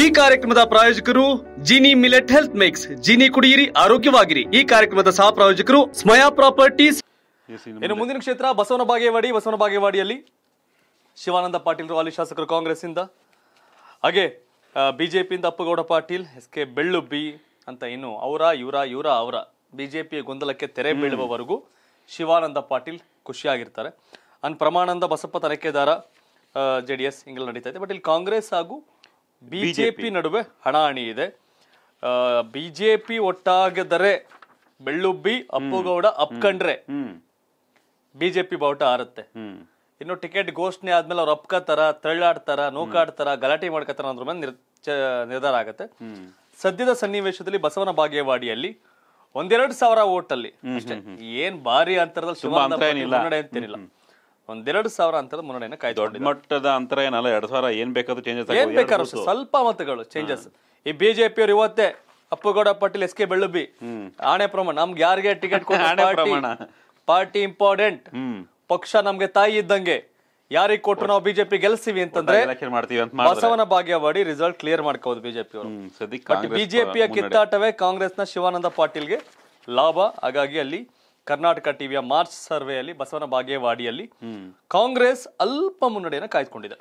ಈ ಕಾರ್ಯಕ್ರಮದ ಪ್ರಾಯೋಜಕರು Jeeni millet health mix Jeeni ಕುಡಿಯಿರಿ ಆರೋಗ್ಯವಾಗಿರಿ ಈ ಕಾರ್ಯಕ್ರಮದ ಸಹ ಪ್ರಾಯೋಜಕರು ಸ್ಮಯಾ ಪ್ರಾಪರ್ಟೀಸ್ ಇನ್ನು ಮುಂದಿನ ಕ್ಷೇತ್ರ ಬಸವನ ಬಾಗೇವಾಡಿ ಬಸವನ ಬಾಗೇವಾಡಿಯಲ್ಲಿ ಶಿವಾನಂದ ಪಾಟೀಲ್ ಅಲ್ಲಿ ಶಾಸಕರು ಕಾಂಗ್ರೆಸ್ ಇಂದ ಹಾಗೆ ಬಿಜೆಪಿಯಿಂದ ಅಪ್ಪಗೌಡ ಪಾಟೀಲ್ ಎಸ್ ಕೆ ಬೆಳ್ಳುಬ್ಬಿ ಅಂತ ಇನ್ನು ಅವರ ಇವರ ಇವರ ಅವರ ಬಿಜೆಪಿಯ ಗೊಂದಲಕ್ಕೆ ತೆರೆ ಬೀಳುವವರೆಗೂ ಶಿವಾನಂದ ಪಾಟೀಲ್ ಖುಷಿಯಾಗಿರ್ತಾರೆ ಅನ್ ಪ್ರಮಾನಂದ ಬಸಪ್ಪ ತನಿಖೆದಾರ ಜೆ ಡಿ ಎಸ್ ಹಿಂಗೆಲ್ಲ ನಡೀತಾ ಇದೆ ಬಟ್ ಇಲ್ಲಿ ಕಾಂಗ್ರೆಸ್ ಹಾಗೂ ಬಿಜೆಪಿ ನಡುವೆ ಹಣಾಹಣಿ ಇದೆ ಬಿಜೆಪಿ ಒಟ್ಟಾಗದರೆ ಬೆಳ್ಳುಬ್ಬಿ ಅಪ್ಪುಗೌಡ ಅಪ್ಕಂಡ್ರೆ ಬಿಜೆಪಿ ಬಾವುಟ ಆರುತ್ತೆ ಇನ್ನು ಟಿಕೆಟ್ ಘೋಷಣೆ ಆದ್ಮೇಲೆ ಅವ್ರು ಅಪ್ಕತಾರ ತಳ್ಳಾಡ್ತಾರ ನೂಕಾಡ್ತಾರ ಗಲಾಟೆ ಮಾಡ್ಕತಾರ ಅಂದ್ರ ಮೇಲೆ ನಿರ್ಧಾರ ಆಗತ್ತೆ ಸದ್ಯದ ಸನ್ನಿವೇಶದಲ್ಲಿ ಬಸವನ ಬಾಗೇವಾಡಿಯಲ್ಲಿ ಒಂದೆರಡು ಸಾವಿರ ಓಟಲ್ಲಿ ಅಷ್ಟೇ ಏನ್ ಭಾರಿ ಅಂತರದಲ್ಲಿ ಸುಮಾರು ಅಂತೇನಿಲ್ಲ ಒಂದೆರಡು ಸಾವಿರ ಅಂತ ಮುನ್ನಡೆಯನ್ನು ಕಾಯ್ದು ಮಟ್ಟದ ಅಂತರ ಏನಲ್ಲ ಎರಡು ಸಾವಿರ ಏನ್ ಬೇಕಾದ್ರೂ ಚೇಂಜಸ್ ಏನ್ ಬೇಕಾದ್ರೂ ಸ್ವಲ್ಪ ಮತಗಳು ಚೇಂಜಸ್ ಈ ಬಿಜೆಪಿ ಅವರು ಇವತ್ತೇ ಅಪ್ಪುಗೌಡ ಪಾಟೀಲ್ ಎಸ್ ಕೆ ಬೆಳ್ಳುಬಿ ಆಣೆ ಪ್ರಮಾಣ ನಮ್ಗೆ ಯಾರಿಗೆ ಟಿಕೆಟ್ ಪಾರ್ಟಿ ಇಂಪಾರ್ಟೆಂಟ್ ಪಕ್ಷ ನಮ್ಗೆ ತಾಯಿ ಇದ್ದಂಗೆ ಯಾರಿಗೆ ಕೊಟ್ಟು ನಾವು ಬಿಜೆಪಿ ಗೆಲ್ಸಿವಿ ಅಂತಂದ್ರೆ ಬಸವನ ಭಾಗ್ಯವಾಡಿ ರಿಸಲ್ಟ್ ಕ್ಲಿಯರ್ ಮಾಡ್ಕೋದು ಬಿಜೆಪಿ ಅವರು ಬಿಜೆಪಿಯ ಕಿತ್ತಾಟವೇ ಕಾಂಗ್ರೆಸ್ ನ ಶಿವಾನಂದ ಪಾಟೀಲ್ಗೆ ಲಾಭ ಹಾಗಾಗಿ ಅಲ್ಲಿ ಕರ್ನಾಟಕ ಟಿವಿಯ ಮಾರ್ಚ್ ಸರ್ವೆಯಲ್ಲಿ ಬಸವನ ಬಾಗೇವಾಡಿಯಲ್ಲಿ ಕಾಂಗ್ರೆಸ್ ಅಲ್ಪ ಮುನ್ನಡೆಯನ್ನು ಕಾಯ್ದುಕೊಂಡಿದೆ